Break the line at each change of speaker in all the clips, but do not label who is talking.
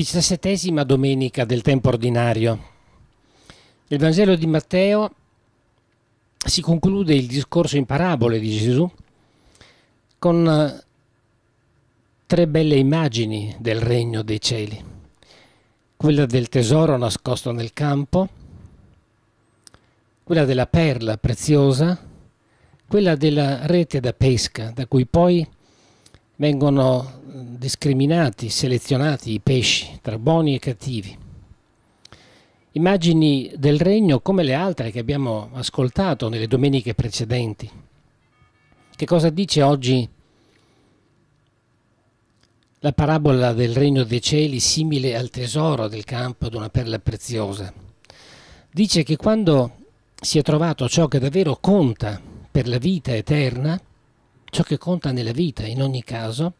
Diciassettesima domenica del tempo ordinario. Nel Vangelo di Matteo si conclude il discorso in parabole di Gesù con eh, tre belle immagini del regno dei cieli. Quella del tesoro nascosto nel campo, quella della perla preziosa, quella della rete da pesca da cui poi vengono eh, discriminati, selezionati i pesci tra buoni e cattivi. Immagini del regno come le altre che abbiamo ascoltato nelle domeniche precedenti. Che cosa dice oggi la parabola del regno dei cieli simile al tesoro del campo di una perla preziosa? Dice che quando si è trovato ciò che davvero conta per la vita eterna, ciò che conta nella vita in ogni caso,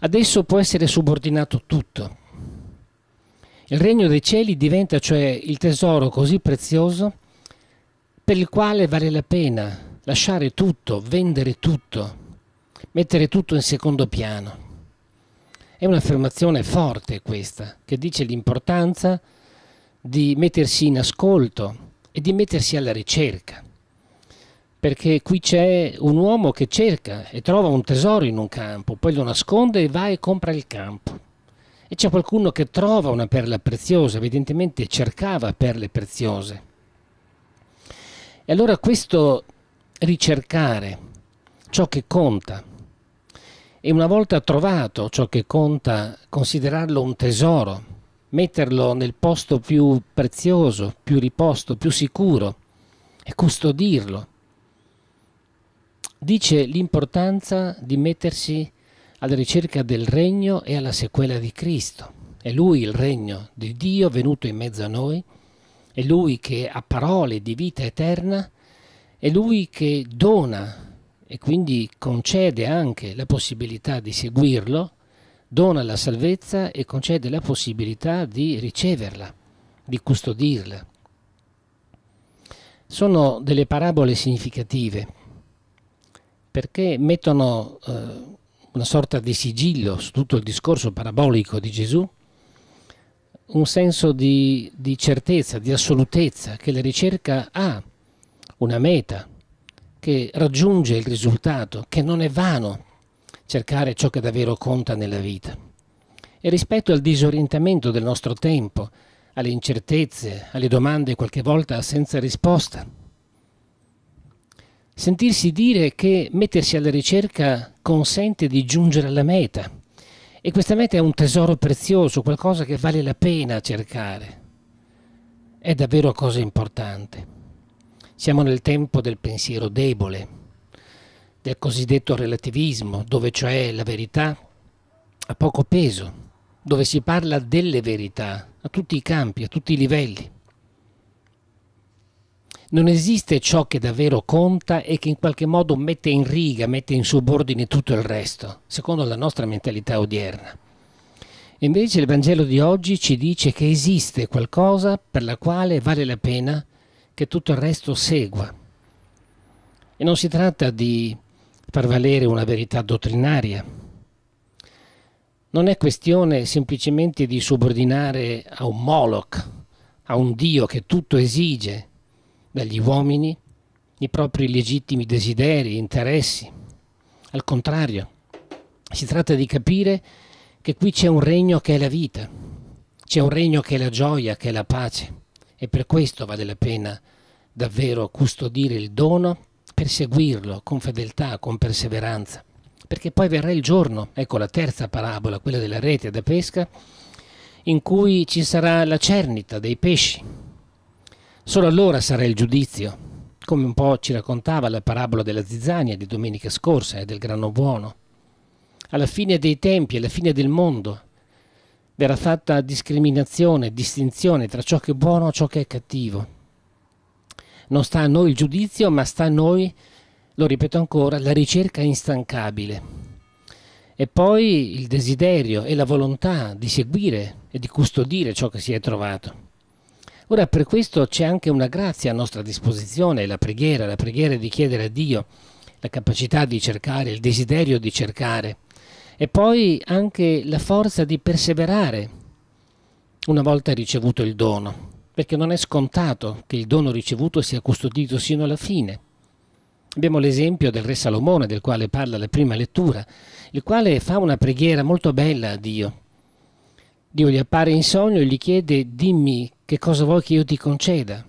ad esso può essere subordinato tutto. Il regno dei cieli diventa cioè il tesoro così prezioso per il quale vale la pena lasciare tutto, vendere tutto, mettere tutto in secondo piano. È un'affermazione forte questa, che dice l'importanza di mettersi in ascolto e di mettersi alla ricerca perché qui c'è un uomo che cerca e trova un tesoro in un campo, poi lo nasconde e va e compra il campo. E c'è qualcuno che trova una perla preziosa, evidentemente cercava perle preziose. E allora questo ricercare ciò che conta e una volta trovato ciò che conta, considerarlo un tesoro, metterlo nel posto più prezioso, più riposto, più sicuro e custodirlo dice l'importanza di mettersi alla ricerca del regno e alla sequela di Cristo. È lui il regno di Dio venuto in mezzo a noi, è lui che ha parole di vita eterna, è lui che dona e quindi concede anche la possibilità di seguirlo, dona la salvezza e concede la possibilità di riceverla, di custodirla. Sono delle parabole significative perché mettono eh, una sorta di sigillo su tutto il discorso parabolico di Gesù, un senso di, di certezza, di assolutezza, che la ricerca ha una meta, che raggiunge il risultato, che non è vano cercare ciò che davvero conta nella vita. E rispetto al disorientamento del nostro tempo, alle incertezze, alle domande qualche volta senza risposta, sentirsi dire che mettersi alla ricerca consente di giungere alla meta e questa meta è un tesoro prezioso, qualcosa che vale la pena cercare. È davvero cosa importante. Siamo nel tempo del pensiero debole, del cosiddetto relativismo, dove cioè la verità ha poco peso, dove si parla delle verità a tutti i campi, a tutti i livelli non esiste ciò che davvero conta e che in qualche modo mette in riga, mette in subordine tutto il resto, secondo la nostra mentalità odierna. Invece il Vangelo di oggi ci dice che esiste qualcosa per la quale vale la pena che tutto il resto segua. E non si tratta di far valere una verità dottrinaria. Non è questione semplicemente di subordinare a un Moloch, a un Dio che tutto esige, dagli uomini i propri legittimi desideri, interessi. Al contrario, si tratta di capire che qui c'è un regno che è la vita, c'è un regno che è la gioia, che è la pace e per questo vale la pena davvero custodire il dono, perseguirlo con fedeltà, con perseveranza, perché poi verrà il giorno, ecco la terza parabola, quella della rete da pesca, in cui ci sarà la cernita dei pesci, Solo allora sarà il giudizio, come un po' ci raccontava la parabola della zizzania di domenica scorsa e eh, del grano buono. Alla fine dei tempi, alla fine del mondo, verrà fatta discriminazione, distinzione tra ciò che è buono e ciò che è cattivo. Non sta a noi il giudizio, ma sta a noi, lo ripeto ancora, la ricerca instancabile. E poi il desiderio e la volontà di seguire e di custodire ciò che si è trovato. Ora per questo c'è anche una grazia a nostra disposizione, la preghiera, la preghiera di chiedere a Dio la capacità di cercare, il desiderio di cercare e poi anche la forza di perseverare una volta ricevuto il dono, perché non è scontato che il dono ricevuto sia custodito sino alla fine. Abbiamo l'esempio del re Salomone del quale parla la prima lettura, il quale fa una preghiera molto bella a Dio Dio gli appare in sogno e gli chiede dimmi che cosa vuoi che io ti conceda.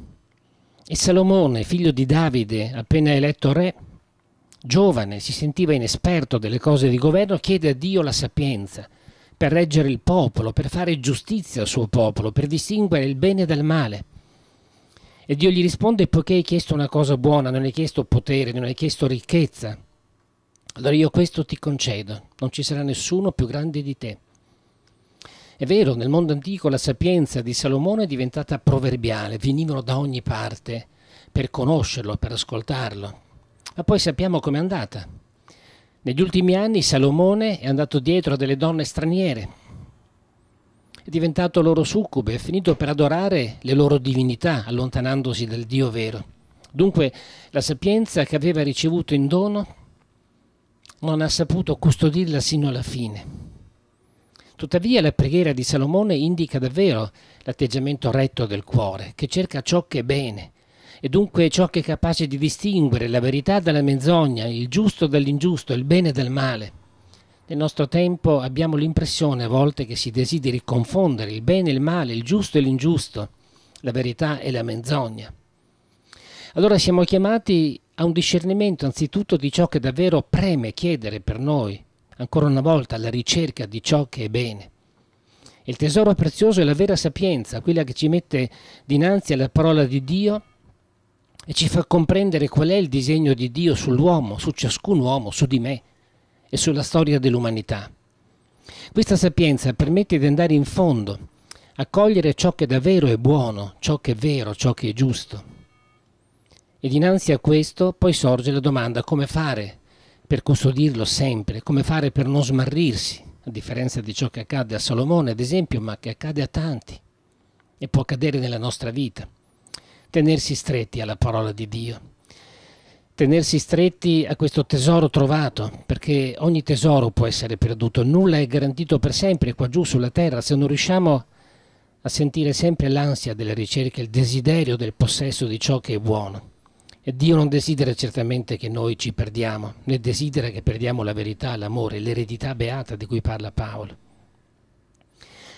E Salomone, figlio di Davide, appena eletto re, giovane, si sentiva inesperto delle cose di governo, chiede a Dio la sapienza per reggere il popolo, per fare giustizia al suo popolo, per distinguere il bene dal male. E Dio gli risponde poiché hai chiesto una cosa buona, non hai chiesto potere, non hai chiesto ricchezza. Allora io questo ti concedo, non ci sarà nessuno più grande di te. È vero, nel mondo antico la sapienza di Salomone è diventata proverbiale, venivano da ogni parte per conoscerlo, per ascoltarlo. Ma poi sappiamo com'è andata. Negli ultimi anni Salomone è andato dietro a delle donne straniere, è diventato loro succube, è finito per adorare le loro divinità, allontanandosi dal Dio vero. Dunque la sapienza che aveva ricevuto in dono non ha saputo custodirla sino alla fine. Tuttavia la preghiera di Salomone indica davvero l'atteggiamento retto del cuore, che cerca ciò che è bene, e dunque ciò che è capace di distinguere la verità dalla menzogna, il giusto dall'ingiusto, il bene dal male. Nel nostro tempo abbiamo l'impressione a volte che si desideri confondere il bene e il male, il giusto e l'ingiusto, la verità e la menzogna. Allora siamo chiamati a un discernimento anzitutto di ciò che davvero preme chiedere per noi, ancora una volta alla ricerca di ciò che è bene. Il tesoro prezioso è la vera sapienza, quella che ci mette dinanzi alla parola di Dio e ci fa comprendere qual è il disegno di Dio sull'uomo, su ciascun uomo, su di me e sulla storia dell'umanità. Questa sapienza permette di andare in fondo, a cogliere ciò che davvero è buono, ciò che è vero, ciò che è giusto. E dinanzi a questo poi sorge la domanda come fare per custodirlo sempre, come fare per non smarrirsi, a differenza di ciò che accade a Salomone, ad esempio, ma che accade a tanti e può accadere nella nostra vita. Tenersi stretti alla parola di Dio, tenersi stretti a questo tesoro trovato, perché ogni tesoro può essere perduto, nulla è garantito per sempre qua giù sulla terra, se non riusciamo a sentire sempre l'ansia della ricerca, il desiderio del possesso di ciò che è buono. E Dio non desidera certamente che noi ci perdiamo, né desidera che perdiamo la verità, l'amore, l'eredità beata di cui parla Paolo.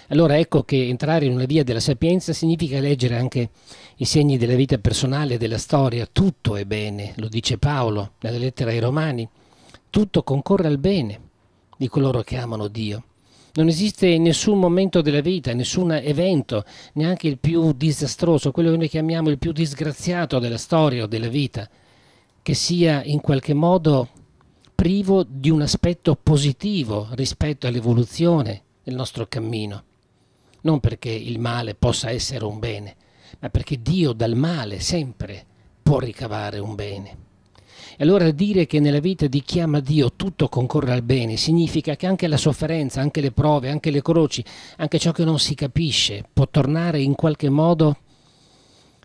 Allora ecco che entrare in una via della sapienza significa leggere anche i segni della vita personale, e della storia. Tutto è bene, lo dice Paolo nella lettera ai Romani. Tutto concorre al bene di coloro che amano Dio. Non esiste nessun momento della vita, nessun evento, neanche il più disastroso, quello che noi chiamiamo il più disgraziato della storia o della vita, che sia in qualche modo privo di un aspetto positivo rispetto all'evoluzione del nostro cammino. Non perché il male possa essere un bene, ma perché Dio dal male sempre può ricavare un bene. E allora dire che nella vita di chi ama Dio tutto concorre al bene significa che anche la sofferenza, anche le prove, anche le croci, anche ciò che non si capisce può tornare in qualche modo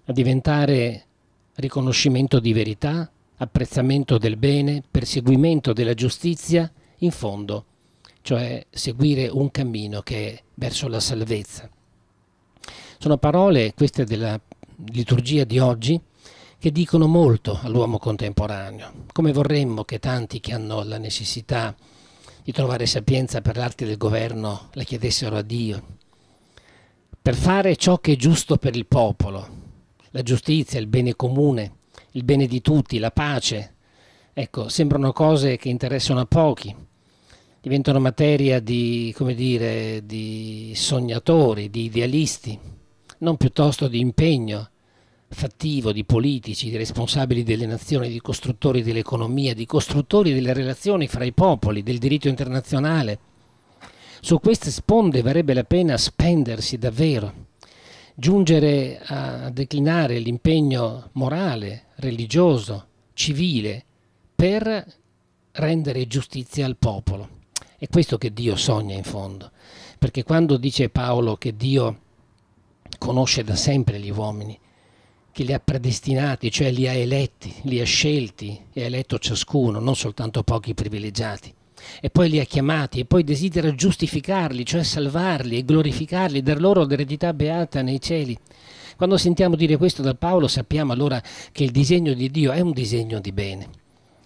a diventare riconoscimento di verità, apprezzamento del bene, perseguimento della giustizia, in fondo, cioè seguire un cammino che è verso la salvezza. Sono parole, queste della liturgia di oggi, che dicono molto all'uomo contemporaneo, come vorremmo che tanti che hanno la necessità di trovare sapienza per l'arte del governo la chiedessero a Dio, per fare ciò che è giusto per il popolo, la giustizia, il bene comune, il bene di tutti, la pace. Ecco, sembrano cose che interessano a pochi, diventano materia di, come dire, di sognatori, di idealisti, non piuttosto di impegno fattivo di politici, di responsabili delle nazioni, di costruttori dell'economia, di costruttori delle relazioni fra i popoli, del diritto internazionale. Su queste sponde varrebbe la pena spendersi davvero, giungere a declinare l'impegno morale, religioso, civile per rendere giustizia al popolo. È questo che Dio sogna in fondo, perché quando dice Paolo che Dio conosce da sempre gli uomini, che li ha predestinati, cioè li ha eletti, li ha scelti e ha eletto ciascuno, non soltanto pochi privilegiati. E poi li ha chiamati e poi desidera giustificarli, cioè salvarli e glorificarli, dar loro l'eredità beata nei cieli. Quando sentiamo dire questo da Paolo sappiamo allora che il disegno di Dio è un disegno di bene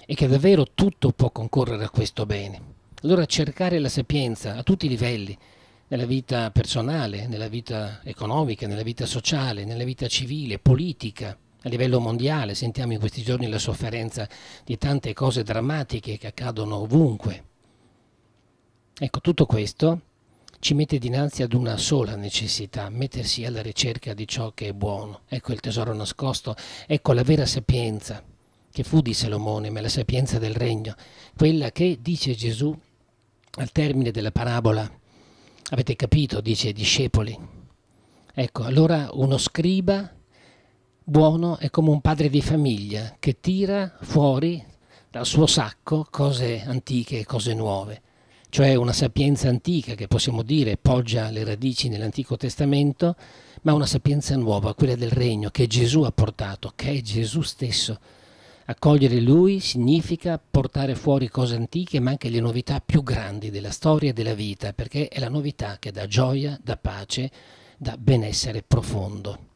e che davvero tutto può concorrere a questo bene. Allora cercare la sapienza a tutti i livelli, nella vita personale, nella vita economica, nella vita sociale, nella vita civile, politica. A livello mondiale sentiamo in questi giorni la sofferenza di tante cose drammatiche che accadono ovunque. Ecco, tutto questo ci mette dinanzi ad una sola necessità, mettersi alla ricerca di ciò che è buono. Ecco il tesoro nascosto, ecco la vera sapienza che fu di Salomone, ma la sapienza del regno, quella che dice Gesù al termine della parabola Avete capito? dice ai discepoli. Ecco, allora uno scriba buono è come un padre di famiglia che tira fuori dal suo sacco cose antiche e cose nuove, cioè una sapienza antica che possiamo dire poggia le radici nell'Antico Testamento, ma una sapienza nuova, quella del regno che Gesù ha portato, che è Gesù stesso Accogliere lui significa portare fuori cose antiche, ma anche le novità più grandi della storia e della vita, perché è la novità che dà gioia, dà pace, dà benessere profondo.